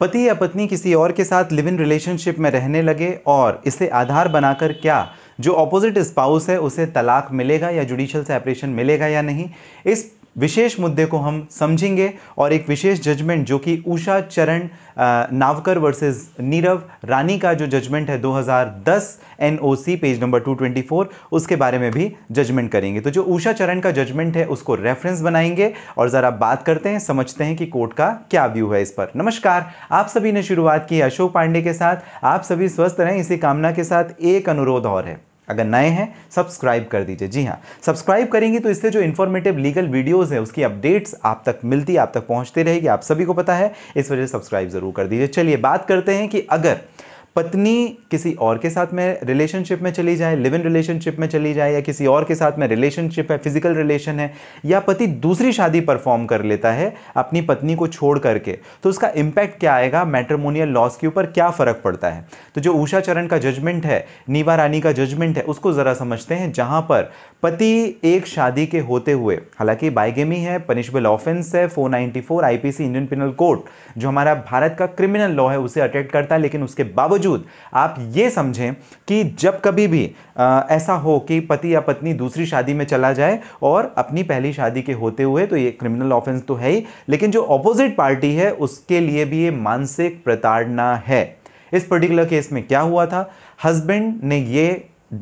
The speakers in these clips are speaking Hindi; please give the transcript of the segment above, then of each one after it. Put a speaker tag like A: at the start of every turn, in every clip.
A: पति या पत्नी किसी और के साथ लिव इन रिलेशनशिप में रहने लगे और इसे आधार बनाकर क्या जो ऑपोजिट स्पाउस है उसे तलाक मिलेगा या जुडिशियल सेपरेशन मिलेगा या नहीं इस विशेष मुद्दे को हम समझेंगे और एक विशेष जजमेंट जो कि उषा चरण नावकर वर्सेस नीरव रानी का जो जजमेंट है 2010 एनओसी पेज नंबर 224 उसके बारे में भी जजमेंट करेंगे तो जो उषा चरण का जजमेंट है उसको रेफरेंस बनाएंगे और ज़रा बात करते हैं समझते हैं कि कोर्ट का क्या व्यू है इस पर नमस्कार आप सभी ने शुरुआत की अशोक पांडे के साथ आप सभी स्वस्थ रहें इसी कामना के साथ एक अनुरोध और है अगर नए हैं सब्सक्राइब कर दीजिए जी हाँ सब्सक्राइब करेंगे तो इससे जो इन्फॉर्मेटिव लीगल वीडियोज़ हैं उसकी अपडेट्स आप तक मिलती आप तक पहुँचती रहेगी आप सभी को पता है इस वजह से सब्सक्राइब ज़रूर कर दीजिए चलिए बात करते हैं कि अगर पत्नी किसी और के साथ में रिलेशनशिप में चली जाए लिव इन रिलेशनशिप में चली जाए या किसी और के साथ में रिलेशनशिप है फिजिकल रिलेशन है या पति दूसरी शादी परफॉर्म कर लेता है अपनी पत्नी को छोड़ करके तो उसका इम्पैक्ट क्या आएगा मैट्रमोनियल लॉस के ऊपर क्या फ़र्क पड़ता है तो जो उषा चरण का जजमेंट है नीवा रानी का जजमेंट है उसको ज़रा समझते हैं जहाँ पर पति एक शादी के होते हुए हालांकि बाइगेमी है पनिशबल ऑफेंस है 494 आईपीसी इंडियन पिनल कोड जो हमारा भारत का क्रिमिनल लॉ है उसे अटैक करता है लेकिन उसके बावजूद बावजूद आप ये समझें कि जब कभी भी आ, ऐसा हो कि पति या पत्नी दूसरी शादी में चला जाए और अपनी पहली शादी के होते हुए तो ये क्रिमिनल ऑफेंस तो है ही लेकिन जो ऑपोजिट पार्टी है उसके लिए भी ये मानसिक प्रताड़ना है इस पर्टिकुलर केस में क्या हुआ था हस्बैंड ने ये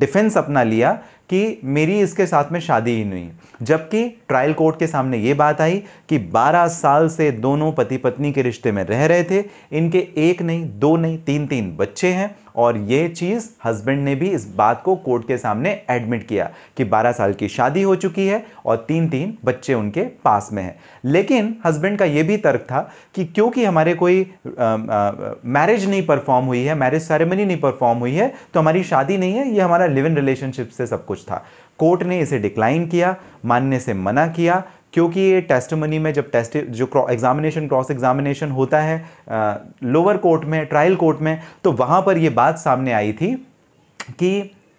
A: डिफेंस अपना लिया कि मेरी इसके साथ में शादी ही नहीं जबकि ट्रायल कोर्ट के सामने ये बात आई कि 12 साल से दोनों पति पत्नी के रिश्ते में रह रहे थे इनके एक नहीं दो नहीं तीन तीन बच्चे हैं और ये चीज़ हस्बैंड ने भी इस बात को कोर्ट के सामने एडमिट किया कि 12 साल की शादी हो चुकी है और तीन तीन बच्चे उनके पास में हैं लेकिन हस्बैंड का ये भी तर्क था कि क्योंकि हमारे कोई मैरिज नहीं परफॉर्म हुई है मैरिज सेरेमनी नहीं परफॉर्म हुई है तो हमारी शादी नहीं है ये हमारा लिव इन रिलेशनशिप से सब कुछ कुछ था कोर्ट ने इसे डिक्लाइन किया मानने से मना किया क्योंकि ये टेस्ट मनी में जब टेस्ट जो एग्जामिनेशन क्रॉस एग्जामिनेशन होता है लोअर कोर्ट में ट्रायल कोर्ट में तो वहाँ पर ये बात सामने आई थी कि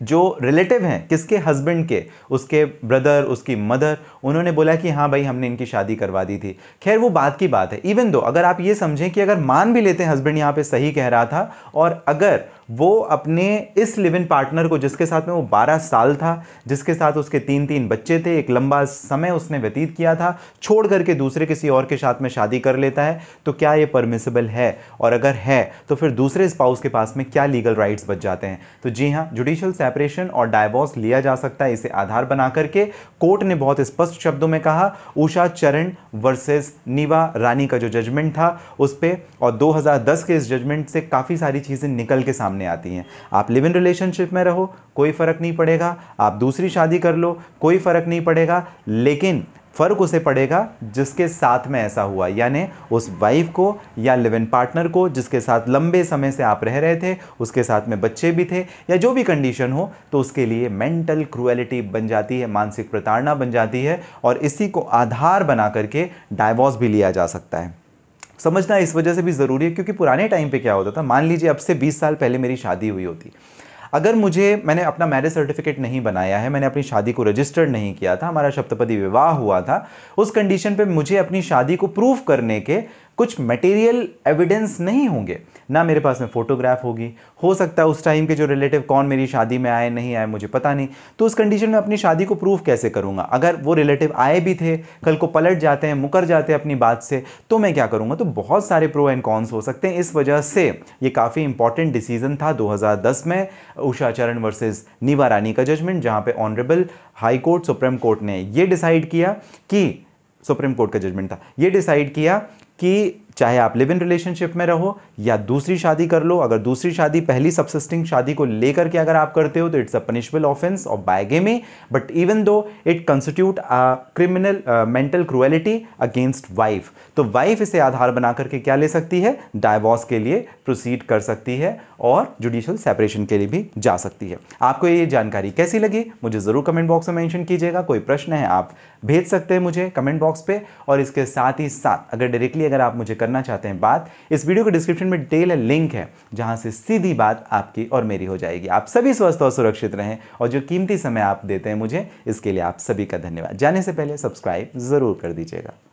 A: जो रिलेटिव हैं किसके हस्बैंड के उसके ब्रदर उसकी मदर उन्होंने बोला कि हाँ भाई हमने इनकी शादी करवा दी थी खैर वो बात की बात है इवन दो अगर आप ये समझें कि अगर मान भी लेते हैं हस्बैंड यहाँ पे सही कह रहा था और अगर वो अपने इस लिव इन पार्टनर को जिसके साथ में वो 12 साल था जिसके साथ उसके तीन तीन बच्चे थे एक लंबा समय उसने व्यतीत किया था छोड़ करके दूसरे किसी और के साथ में शादी कर लेता है तो क्या ये परमिसेबल है और अगर है तो फिर दूसरे स्पाउस के पास में क्या लीगल राइट्स बच जाते हैं तो जी हाँ जुडिशल सेपरेशन और डायवोर्स लिया जा सकता है इसे आधार बना करके कोर्ट ने बहुत स्पष्ट शब्दों में कहा उषा चरण वर्सेस नीवा रानी का जो जजमेंट था उस पर और दो के इस जजमेंट से काफ़ी सारी चीज़ें निकल के सामने सामने आती हैं आप लिव इन रिलेशनशिप में रहो कोई फ़र्क नहीं पड़ेगा आप दूसरी शादी कर लो कोई फ़र्क नहीं पड़ेगा लेकिन फ़र्क उसे पड़ेगा जिसके साथ में ऐसा हुआ यानी उस वाइफ को या लिव इन पार्टनर को जिसके साथ लंबे समय से आप रह रहे थे उसके साथ में बच्चे भी थे या जो भी कंडीशन हो तो उसके लिए मेंटल क्रुएलिटी बन जाती है मानसिक प्रताड़ना बन जाती है और इसी को आधार बना करके डाइवोर्स भी लिया जा सकता है समझना इस वजह से भी ज़रूरी है क्योंकि पुराने टाइम पे क्या होता था मान लीजिए अब से 20 साल पहले मेरी शादी हुई होती अगर मुझे मैंने अपना मैरिज सर्टिफिकेट नहीं बनाया है मैंने अपनी शादी को रजिस्टर्ड नहीं किया था हमारा शप्तपति विवाह हुआ था उस कंडीशन पे मुझे अपनी शादी को प्रूफ करने के कुछ मटेरियल एविडेंस नहीं होंगे ना मेरे पास में फ़ोटोग्राफ होगी हो सकता है उस टाइम के जो रिलेटिव कौन मेरी शादी में आए नहीं आए मुझे पता नहीं तो उस कंडीशन में अपनी शादी को प्रूव कैसे करूंगा अगर वो रिलेटिव आए भी थे कल को पलट जाते हैं मुकर जाते हैं अपनी बात से तो मैं क्या करूँगा तो बहुत सारे प्रो एंड कॉन्स हो सकते हैं इस वजह से ये काफ़ी इंपॉर्टेंट डिसीजन था दो में उषाचरण वर्सेज़ नीवा रानी का जजमेंट जहाँ पर honourable high court supreme court ने ये डिसाइड किया कि सुप्रीम कोर्ट का जजमेंट था ये डिसाइड किया कि चाहे आप लिव इन रिलेशनशिप में रहो या दूसरी शादी कर लो अगर दूसरी शादी पहली सबसिस्टिंग शादी को लेकर के अगर आप करते हो तो इट्स अ पनिशबल ऑफेंस और बायगे में but even though it constitute a criminal mental cruelty against wife तो वाइफ इसे आधार बना करके क्या ले सकती है डायवॉर्स के लिए प्रोसीड कर सकती है और जुडिशल सेपरेशन के लिए भी जा सकती है आपको ये जानकारी कैसी लगी मुझे ज़रूर कमेंट बॉक्स में मैंशन कीजिएगा कोई प्रश्न है आप भेज सकते हैं मुझे कमेंट बॉक्स पे और इसके साथ ही साथ अगर डायरेक्टली अगर आप मुझे करना चाहते हैं बात इस वीडियो के डिस्क्रिप्शन में डिटेल लिंक है जहां से सीधी बात आपकी और मेरी हो जाएगी आप सभी स्वस्थ और सुरक्षित रहें और जो कीमती समय आप देते हैं मुझे इसके लिए आप सभी का धन्यवाद जाने से पहले सब्सक्राइब ज़रूर कर दीजिएगा